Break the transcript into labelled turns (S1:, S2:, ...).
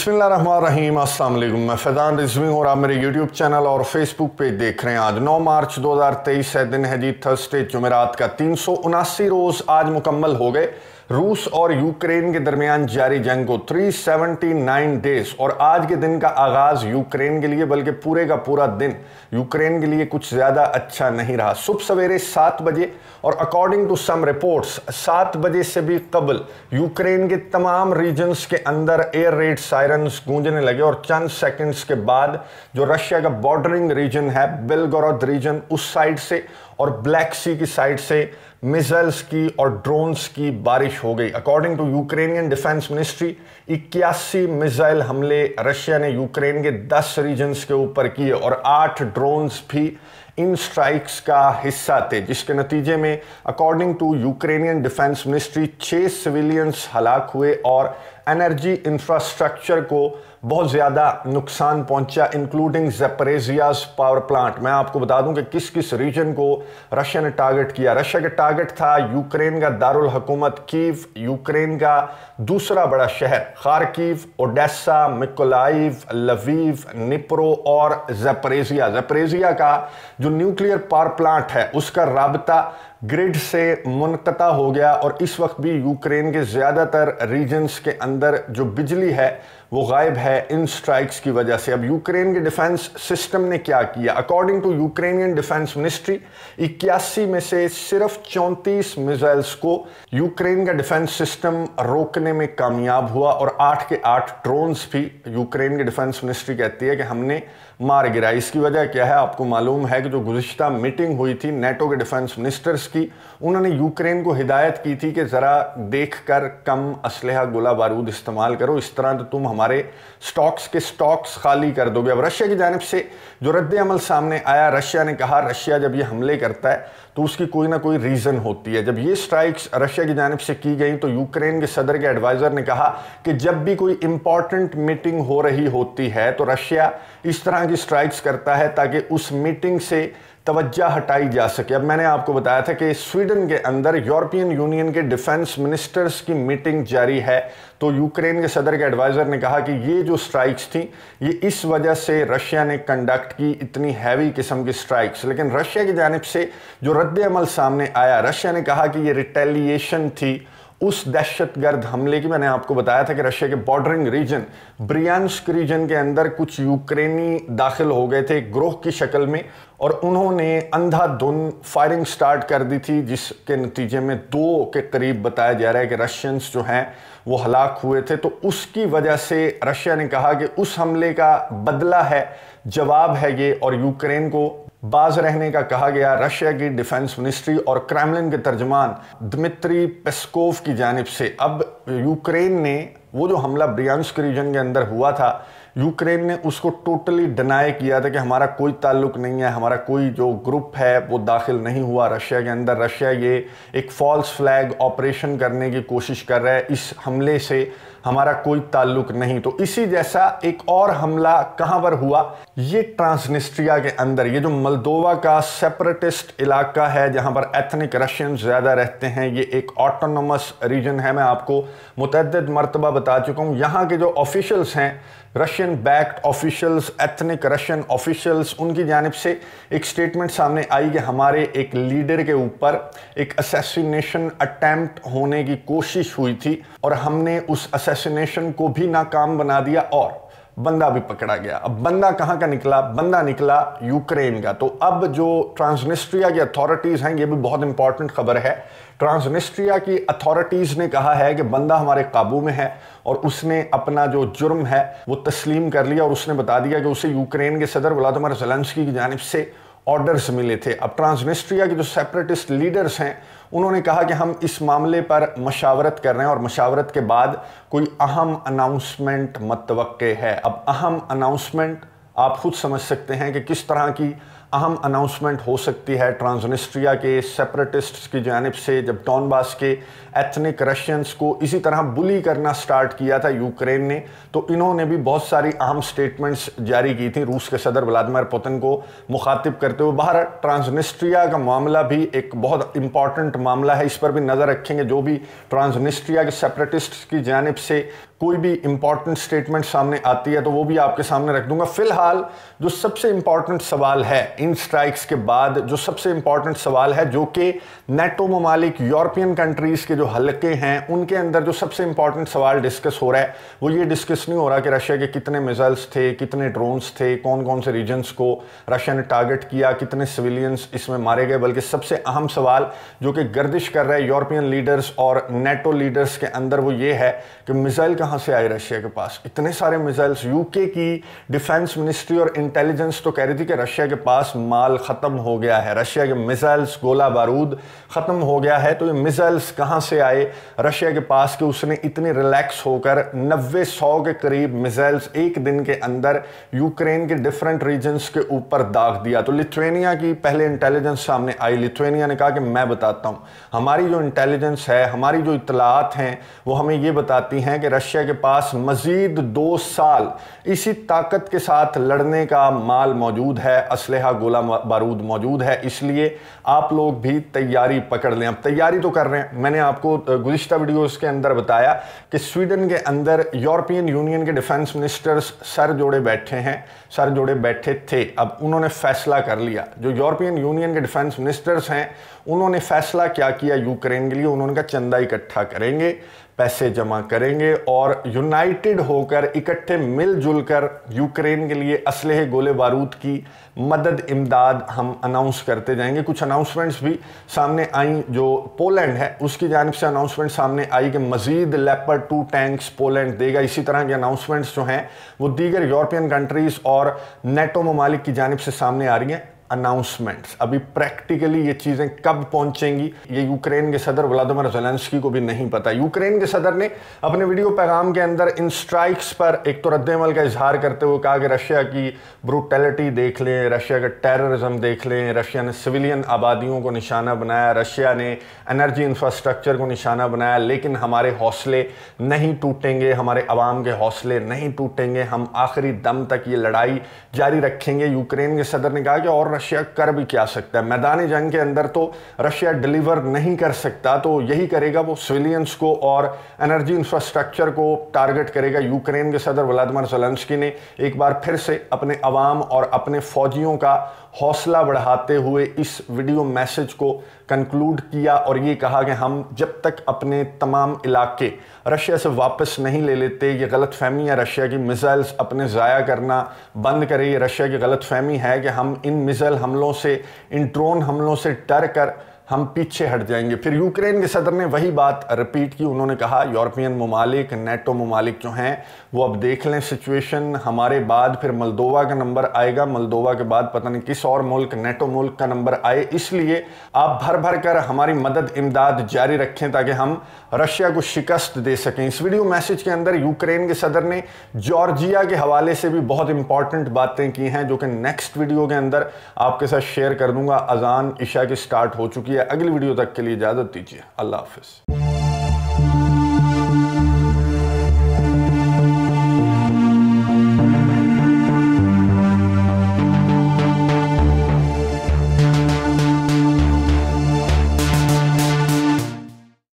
S1: बिसमिल्ल अस्सलाम वालेकुम मैं फैज़ान रिजवी हूँ और आप मेरे यूट्यूब चैनल और फेसबुक पेज देख रहे हैं आज 9 मार्च 2023 है दिन है जी थर्सडे जुमेरात का तीन सौ उनासी रोज़ आज मुकम्मल हो गए रूस और यूक्रेन के दरमियान जारी जंग को 379 डेज और आज के दिन का आगाज यूक्रेन के लिए बल्कि पूरे का पूरा दिन यूक्रेन के लिए कुछ ज़्यादा अच्छा नहीं रहा सुबह सवेरे सात बजे और अकॉर्डिंग टू सम रिपोर्ट्स सात बजे से भी कबल यूक्रेन के तमाम रीजन्स के अंदर एयर रेड सायरन्स गूंजने लगे और चंद सेकेंड्स के बाद जो रशिया का बॉर्डरिंग रीजन है बेलगोरद रीजन उस साइड से और ब्लैक सी की साइड से मिसाइल्स की और ड्रोन्स की बारिश हो गई according to Ukrainian defence ministry इक्यासी मिसाइल हमले रशिया ने यूक्रेन के 10 रीजन्स के ऊपर किए और 8 ड्रोन्स भी इन स्ट्राइक्स का हिस्सा थे जिसके नतीजे में according to Ukrainian defence ministry छह सिविलियंस हलाक हुए और एनर्जी इंफ्रास्ट्रक्चर को बहुत ज़्यादा नुकसान पहुंचा इंक्लूडिंग जेपरेजियाज पावर प्लांट मैं आपको बता दूं कि किस किस रीजन को रशिया ने टारगेट किया रशिया का टारगेट था यूक्रेन का दारुल हकूमत कीव यूक्रेन का दूसरा बड़ा शहर Kharkiv Odesa Mykolaiv Lviv Dnipro और जेपरेजिया जेपरेजिया का जो न्यूक्लियर पावर प्लांट है उसका रबता ग्रिड से मुनता हो गया और इस वक्त भी यूक्रेन के ज़्यादातर रीजन्स के अंदर जो बिजली है वो गायब है इन स्ट्राइक्स की वजह से अब यूक्रेन के डिफेंस सिस्टम ने क्या किया according to Ukrainian defence ministry इक्यासी में से सिर्फ चौंतीस मिसाइल्स को यूक्रेन का डिफेंस सिस्टम रोकने में कामयाब हुआ और आठ के आठ ड्रोन्स भी यूक्रेन के डिफेंस मिनिस्ट्री कहती है कि हमने मार गिरा इसकी वजह क्या है आपको मालूम है कि जो गुज्त मीटिंग हुई थी नेटो के डिफेंस मिनिस्टर्स की उन्होंने यूक्रेन को हिदायत की थी कि ज़रा देख कर कम असलहा गोला बारूद इस्तेमाल करो इस तरह तो तुम हमारे स्टॉक्स के स्टॉक्स खाली कर दोगे अब रशिया की जानब से जो रद्द अमल सामने आया रशिया ने कहा रशिया जब ये हमले करता है तो उसकी कोई ना कोई रीज़न होती है जब ये स्ट्राइक्स रशिया की जानब से की गई तो यूक्रेन के सदर के एडवाइज़र ने कहा कि जब भी कोई इम्पॉर्टेंट मीटिंग हो रही होती है तो रशिया इस तरह की स्ट्राइक्स करता है ताकि उस मीटिंग से तवज्जा हटाई जा सके अब मैंने आपको बताया था कि स्वीडन के अंदर यूरोपियन यूनियन के डिफेंस मिनिस्टर्स की मीटिंग जारी है तो यूक्रेन के सदर के एडवाइज़र ने कहा कि ये जो स्ट्राइक्स थी ये इस वजह से रशिया ने कंडक्ट की इतनी हैवी किस्म की स्ट्राइक्स लेकिन रशिया की जानब से जो रद्द अमल सामने आया रशिया ने कहा कि ये रिटेलिएशन थी उस दहशतगर्द हमले की मैंने आपको बताया था कि रशिया के बॉर्डरिंग रीजन ब्रियांस्क रीजन के अंदर कुछ यूक्रेनी दाखिल हो गए थे ग्रोह की शक्ल में और उन्होंने अंधाधुन फायरिंग स्टार्ट कर दी थी जिसके नतीजे में दो के करीब बताया जा रहा है कि रशियंस जो हैं वो हलाक हुए थे तो उसकी वजह से रशिया ने कहा कि उस हमले का बदला है जवाब है ये और यूक्रेन को बाज रहने का कहा गया रशिया की डिफेंस मिनिस्ट्री और क्रेमलिन के तर्जमान दमित्री पेस्कोव की जानब से अब यूक्रेन ने वो जो हमला ब्रियांस्क रीजन के अंदर हुआ था यूक्रेन ने उसको टोटली डिनाई किया था कि हमारा कोई ताल्लुक नहीं है हमारा कोई जो ग्रुप है वो दाखिल नहीं हुआ रशिया के अंदर रशिया ये एक फॉल्स फ्लैग ऑपरेशन करने की कोशिश कर रहा है इस हमले से हमारा कोई ताल्लुक नहीं तो इसी जैसा एक और हमला कहां पर हुआ ये ट्रांसनिस्ट्रिया के अंदर ये जो मलदोवा का सेपरेटिस्ट इलाका है जहां पर एथनिक रशियन ज़्यादा रहते हैं ये एक ऑटोनमस रीजन है मैं आपको मुतद मरतबा बता चुका हूं यहां के जो ऑफिशियल्स हैं Russian backed officials ethnic Russian officials उनकी जानब से एक स्टेटमेंट सामने आई कि हमारे एक लीडर के ऊपर एक असैसिनेशन अटैम्प्ट होने की कोशिश हुई थी और हमने उस असेसिनेशन को भी नाकाम बना दिया और बंदा भी पकड़ा गया अब बंदा कहाँ का निकला बंदा निकला यूक्रेन का तो अब जो ट्रांसनिस्ट्रिया की अथॉरिटीज़ हैं ये भी बहुत इंपॉर्टेंट खबर है ट्रांसनिस्ट्रिया की अथॉरिटीज़ ने कहा है कि बंदा हमारे काबू में है और उसने अपना जो जुर्म है वो तस्लीम कर लिया और उसने बता दिया कि उसे यूक्रेन के सदर व्लादिमिर जलंसकी की जानब से ऑर्डर्स मिले थे अब ट्रांसनिस्ट्रिया के जो सेपरेटिस्ट लीडर्स हैं उन्होंने कहा कि हम इस मामले पर मशावरत कर रहे हैं और मशावरत के बाद कोई अहम अनाउंसमेंट मतवक़ है अब अहम अनाउंसमेंट आप खुद समझ सकते हैं कि किस तरह की अहम अनाउंसमेंट हो सकती है ट्रांसनिस्ट्रिया के सेपरेटिस्ट्स की जानब से जब डॉनबास के एथनिक रशियंस को इसी तरह बुली करना स्टार्ट किया था यूक्रेन ने तो इन्होंने भी बहुत सारी अहम स्टेटमेंट्स जारी की थी रूस के सदर व्लादिमिर पुतिन को मुखातिब करते हुए बाहर ट्रांसनिस्ट्रिया का मामला भी एक बहुत इंपॉर्टेंट मामला है इस पर भी नज़र रखेंगे जो भी ट्रांसनिस्ट्रिया के सेपरेटिस्ट की जानब से कोई भी इंपॉर्टेंट स्टेटमेंट सामने आती है तो वो भी आपके सामने रख दूंगा फिलहाल जो सबसे इंपॉर्टेंट सवाल है इन स्ट्राइक्स के बाद जो सबसे इंपॉर्टेंट सवाल है जो कि नेटो ममालिक यूरोपियन कंट्रीज़ के जो हल्के हैं उनके अंदर जो सबसे इंपॉर्टेंट सवाल डिस्कस हो रहा है वो ये डिस्कस नहीं हो रहा कि रशिया के कितने मिजाइल्स थे कितने ड्रोन्स थे कौन कौन से रीजन्स को रशिया ने टारगेट किया कितने सिविलियंस इसमें मारे गए बल्कि सबसे अहम सवाल जो कि गर्दिश कर रहे यूरोपियन लीडर्स और नेटो लीडर्स के अंदर वो ये है कि मिज़ाइल कहाँ कहाँ से आए रशिया के पास इतने सारे मिसाइल्स यूके की डिफेंस मिनिस्ट्री और इंटेलिजेंस तो कह रही थी कि रशिया के पास माल ख़त्म हो गया है रशिया के मिसाइल्स गोला बारूद ख़त्म हो गया है तो ये मिसाइल्स कहाँ से आए रशिया के पास कि उसने इतने रिलैक्स होकर नब्बे सौ के करीब मिसाइल्स एक दिन के अंदर यूक्रेन के डिफरेंट रीजन्स के ऊपर दाग दिया तो लिथुनिया की पहले इंटेलिजेंस सामने आई लिथुनिया ने कहा कि मैं बताता हूँ हमारी जो इंटेलिजेंस है हमारी जो इतलात हैं वो हमें ये बताती हैं कि रशिया रशिया के पास मजीद दो साल इसी ताकत के साथ लड़ने का माल मौजूद है इसलहा गोला बारूद मौजूद है इसलिए आप लोग भी तैयारी पकड़ लें अब तैयारी तो कर रहे हैं मैंने आपको गुज्त वीडियोस के अंदर बताया कि स्वीडन के अंदर यूरोपियन यूनियन के डिफेंस मिनिस्टर्स सर जोड़े बैठे हैं सर जोड़े बैठे थे अब उन्होंने फैसला कर लिया जो यूरोपियन यूनियन के डिफेंस मिनिस्टर्स हैं उन्होंने फैसला क्या किया यूक्रेन के लिए उन्होंने कहा चंदा इकट्ठा करेंगे पैसे जमा करेंगे और यूनाइटेड होकर इकट्ठे मिलजुल कर यूक्रेन के लिए असलहे गोले बारूद की मदद इमदाद हम अनाउंस करते जाएंगे कुछ अनाउंसमेंट्स भी सामने आई जो पोलैंड है उसकी जानब से अनाउंसमेंट सामने आई कि मज़ीद लेपर टू टैंक्स पोलैंड देगा इसी तरह के अनाउंसमेंट्स जो हैं वो दीगर यूरोपियन कंट्रीज़ और नेटो ममालिक की जानब से सामने आ रही हैं अनाउंसमेंट्स अभी प्रैक्टिकली ये चीज़ें कब पहुंचेंगी ये यूक्रेन के सदर व्लादिमिर जेलेंस्की को भी नहीं पता यूक्रेन के सदर ने अपने वीडियो पैगाम के अंदर इन स्ट्राइक्स पर एक तो रद्दमल का इजहार करते हुए कहा कि रशिया की ब्रूटेलिटी देख लें रशिया का टेररिज्म देख लें रशिया ने सिविलियन आबादियों को निशाना बनाया रशिया ने एनर्जी इंफ्रास्ट्रक्चर को निशाना बनाया लेकिन हमारे हौसले नहीं टूटेंगे हमारे आवाम के हौसले नहीं टूटेंगे हम आखिरी दम तक ये लड़ाई जारी रखेंगे यूक्रेन के सदर ने कहा कि और रशिया कर भी क्या सकता है मैदानी जंग के अंदर तो रशिया डिलीवर नहीं कर सकता तो यही करेगा वो सिविलियंस को और एनर्जी इंफ्रास्ट्रक्चर को टारगेट करेगा यूक्रेन के सदर व्लादिमिर जलंसकी ने एक बार फिर से अपने अवाम और अपने फौजियों का हौसला बढ़ाते हुए इस वीडियो मैसेज को कंक्लूड किया और ये कहा कि हम जब तक अपने तमाम इलाके रशिया से वापस नहीं ले लेते ये गलत फहमी है रशिया की मिज़ाइल्स अपने ज़ाया करना बंद करे ये रशिया की गलत फहमी है कि हम इन मिज़ाइल हमलों से इन ड्रोन हमलों से डर कर हम पीछे हट जाएंगे फिर यूक्रेन के सदर ने वही बात रिपीट की उन्होंने कहा यूरोपियन ममालिक नेटो ममालिक जो हैं वो अब देख लें सिचुएशन हमारे बाद फिर मलदोवा का नंबर आएगा मलदोवा के बाद पता नहीं किस और मुल्क नेटो मुल्क का नंबर आए इसलिए आप भर भर कर हमारी मदद इमदाद जारी रखें ताकि हम रशिया को शिकस्त दे सकें इस वीडियो मैसेज के अंदर यूक्रेन के सदर ने जॉर्जिया के हवाले से भी बहुत इंपॉर्टेंट बातें की हैं जो कि नेक्स्ट वीडियो के अंदर आपके साथ शेयर कर दूंगा अजान ईशा की स्टार्ट हो चुकी है अगली वीडियो तक के लिए इजाज़त दीजिए अल्लाह हाफिज़